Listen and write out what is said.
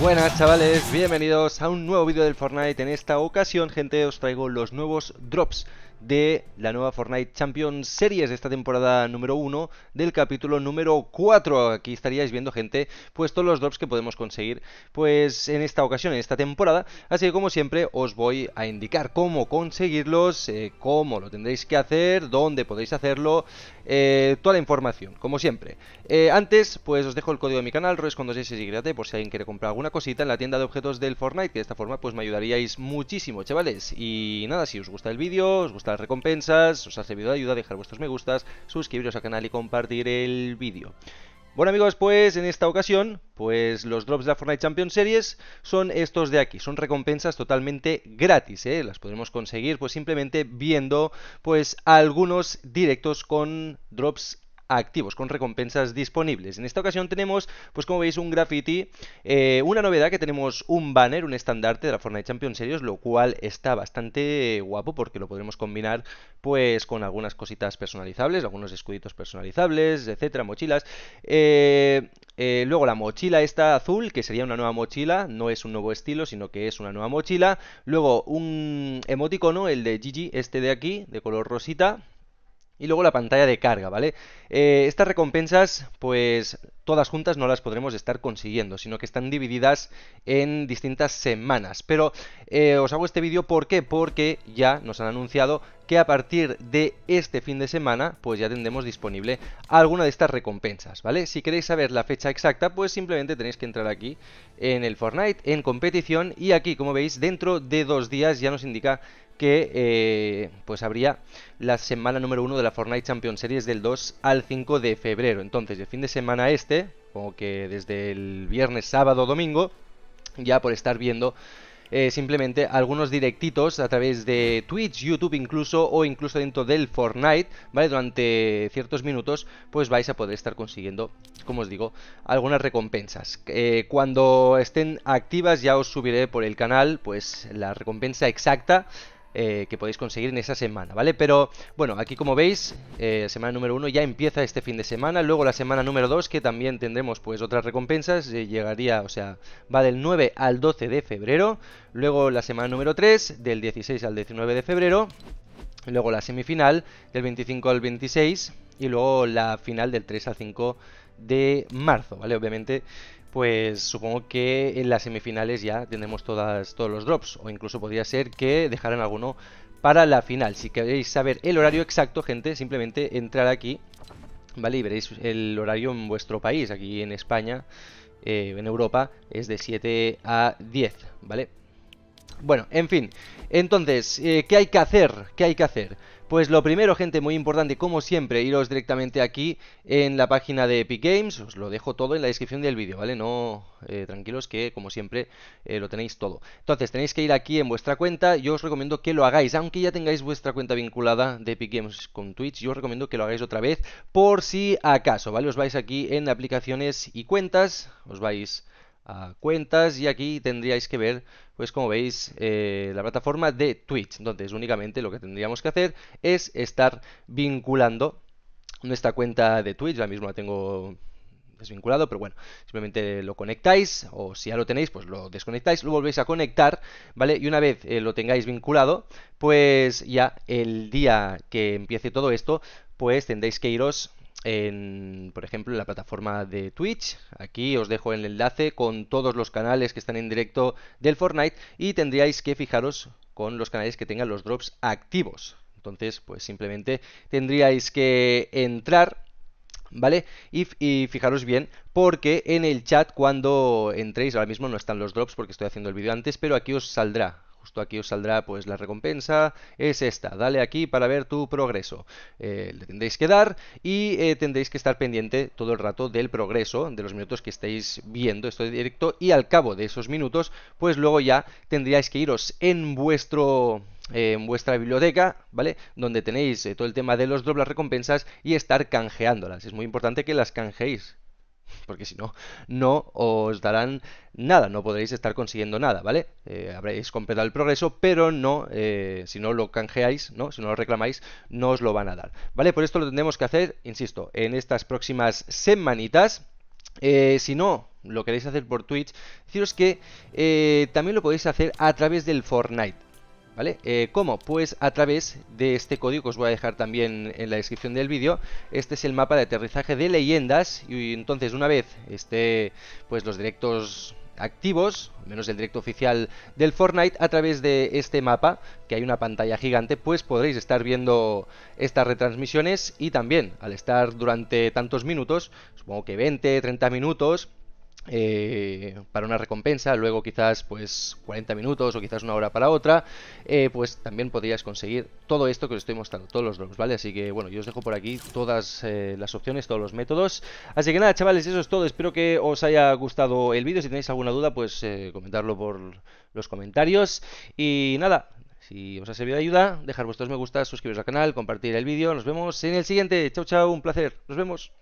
Buenas chavales, bienvenidos a un nuevo vídeo del Fortnite. En esta ocasión, gente, os traigo los nuevos drops de la nueva Fortnite Champions Series de esta temporada número 1 del capítulo número 4. Aquí estaríais viendo, gente, pues todos los drops que podemos conseguir pues en esta ocasión, en esta temporada. Así que como siempre os voy a indicar cómo conseguirlos, eh, cómo lo tendréis que hacer, dónde podéis hacerlo, eh, toda la información, como siempre. Eh, antes, pues os dejo el código de mi canal, roes con por si alguien quiere comprar alguna cosita en la tienda de objetos del Fortnite, que de esta forma pues me ayudaríais muchísimo, chavales. Y nada, si os gusta el vídeo, os gusta recompensas, os ha servido de ayuda, dejar vuestros me gustas, suscribiros al canal y compartir el vídeo. Bueno amigos, pues en esta ocasión, pues los drops de la Fortnite Champions Series son estos de aquí, son recompensas totalmente gratis, ¿eh? las podemos conseguir pues simplemente viendo pues algunos directos con drops activos con recompensas disponibles. En esta ocasión tenemos, pues como veis, un graffiti, eh, una novedad que tenemos un banner, un estandarte de la forma de Champions Series, lo cual está bastante guapo porque lo podremos combinar pues con algunas cositas personalizables, algunos escuditos personalizables, etcétera, mochilas. Eh, eh, luego la mochila esta azul, que sería una nueva mochila, no es un nuevo estilo, sino que es una nueva mochila. Luego un emoticono, el de Gigi, este de aquí, de color rosita y luego la pantalla de carga, ¿vale? Eh, estas recompensas, pues todas juntas no las podremos estar consiguiendo, sino que están divididas en distintas semanas. Pero eh, os hago este vídeo ¿por qué? Porque ya nos han anunciado que a partir de este fin de semana, pues ya tendremos disponible alguna de estas recompensas, ¿vale? Si queréis saber la fecha exacta, pues simplemente tenéis que entrar aquí en el Fortnite, en competición, y aquí, como veis, dentro de dos días ya nos indica que eh, pues habría la semana número 1 de la Fortnite Champions Series del 2 al 5 de febrero. Entonces, de fin de semana este, como que desde el viernes, sábado, domingo, ya por estar viendo eh, simplemente algunos directitos a través de Twitch, YouTube incluso o incluso dentro del Fortnite, ¿vale? Durante ciertos minutos pues vais a poder estar consiguiendo, como os digo, algunas recompensas. Eh, cuando estén activas ya os subiré por el canal pues la recompensa exacta eh, que podéis conseguir en esa semana, ¿vale? Pero, bueno, aquí como veis, eh, semana número 1 ya empieza este fin de semana, luego la semana número 2 que también tendremos pues otras recompensas, eh, llegaría, o sea, va del 9 al 12 de febrero, luego la semana número 3 del 16 al 19 de febrero, luego la semifinal del 25 al 26 y luego la final del 3 al 5 de marzo, ¿vale? Obviamente pues supongo que en las semifinales ya tenemos todos los drops. O incluso podría ser que dejaran alguno para la final. Si queréis saber el horario exacto, gente, simplemente entrar aquí, ¿vale? Y veréis el horario en vuestro país, aquí en España, eh, en Europa, es de 7 a 10, ¿vale? Bueno, en fin. Entonces, eh, ¿qué hay que hacer? ¿Qué hay que hacer? Pues lo primero, gente, muy importante, como siempre, iros directamente aquí en la página de Epic Games. Os lo dejo todo en la descripción del vídeo, ¿vale? No, eh, tranquilos que, como siempre, eh, lo tenéis todo. Entonces, tenéis que ir aquí en vuestra cuenta. Yo os recomiendo que lo hagáis, aunque ya tengáis vuestra cuenta vinculada de Epic Games con Twitch. Yo os recomiendo que lo hagáis otra vez, por si acaso, ¿vale? Os vais aquí en aplicaciones y cuentas, os vais cuentas y aquí tendríais que ver, pues como veis, eh, la plataforma de Twitch. Entonces únicamente lo que tendríamos que hacer es estar vinculando nuestra cuenta de Twitch. Ahora mismo la tengo desvinculado, pero bueno, simplemente lo conectáis o si ya lo tenéis, pues lo desconectáis, lo volvéis a conectar, ¿vale? Y una vez eh, lo tengáis vinculado, pues ya el día que empiece todo esto, pues tendréis que iros en, por ejemplo, en la plataforma de Twitch. Aquí os dejo el enlace con todos los canales que están en directo del Fortnite y tendríais que fijaros con los canales que tengan los drops activos. Entonces, pues simplemente tendríais que entrar ¿Vale? Y, y, fijaros bien, porque en el chat cuando entréis, ahora mismo no están los drops porque estoy haciendo el vídeo antes, pero aquí os saldrá Justo aquí os saldrá pues la recompensa, es esta, dale aquí para ver tu progreso. Eh, le tendréis que dar y eh, tendréis que estar pendiente todo el rato del progreso, de los minutos que estéis viendo esto de directo y al cabo de esos minutos pues luego ya tendríais que iros en vuestro eh, en vuestra biblioteca, ¿vale? Donde tenéis todo el tema de los dobles recompensas y estar canjeándolas. Es muy importante que las canjeéis, porque si no, no os darán nada, no podréis estar consiguiendo nada, ¿vale? Eh, habréis completado el progreso, pero no, eh, si no lo canjeáis, ¿no? Si no lo reclamáis, no os lo van a dar, ¿vale? Por esto lo tendremos que hacer, insisto, en estas próximas semanitas. Eh, si no lo queréis hacer por Twitch, deciros que también lo podéis hacer a través del Fortnite. Eh, ¿Cómo? Pues a través de este código que os voy a dejar también en la descripción del vídeo. Este es el mapa de aterrizaje de leyendas y entonces una vez esté pues, los directos activos, menos el directo oficial del Fortnite, a través de este mapa, que hay una pantalla gigante, pues podréis estar viendo estas retransmisiones y también al estar durante tantos minutos, supongo que 20, 30 minutos, eh, para una recompensa, luego quizás pues 40 minutos o quizás una hora para otra, eh, pues también podrías conseguir todo esto que os estoy mostrando, todos los drops, ¿vale? Así que bueno, yo os dejo por aquí todas eh, las opciones, todos los métodos. Así que nada, chavales, eso es todo, espero que os haya gustado el vídeo, si tenéis alguna duda pues comentarlo por los comentarios y nada, si os ha servido de ayuda, dejar vuestros me gusta, suscribiros al canal, compartir el vídeo, nos vemos en el siguiente, chao chao, un placer, nos vemos.